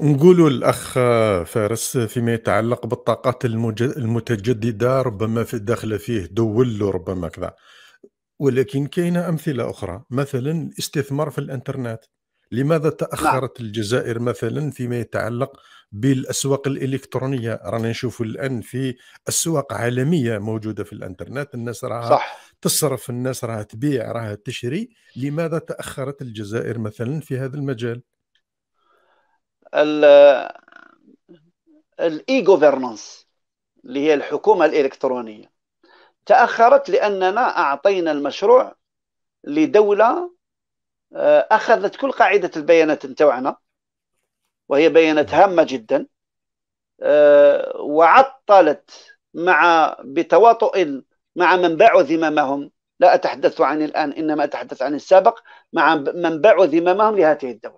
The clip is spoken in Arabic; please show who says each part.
Speaker 1: نقولوا الأخ فارس فيما يتعلق بالطاقات المتجددة ربما في الدخل فيه دول ربما كذا ولكن كاينة أمثلة أخرى مثلا الاستثمار في الإنترنت لماذا تأخرت لا. نعم. الجزائر مثلا فيما يتعلق بالأسواق الإلكترونية رانا نشوف الآن في أسواق عالمية موجودة في الإنترنت الناس راها صح. تصرف الناس راها تبيع راها تشري لماذا تأخرت الجزائر مثلا في هذا المجال
Speaker 2: الاي جوفرنانس اللي هي الحكومه الالكترونيه تاخرت لاننا اعطينا المشروع لدوله آه، اخذت كل قاعده البيانات نتاعنا وهي بيانات هامه جدا آه، وعطلت مع بتواطؤ مع من باعوا ذمامهم لا اتحدث عن الان انما اتحدث عن السابق مع من باعوا ذمامهم لهذه الدوله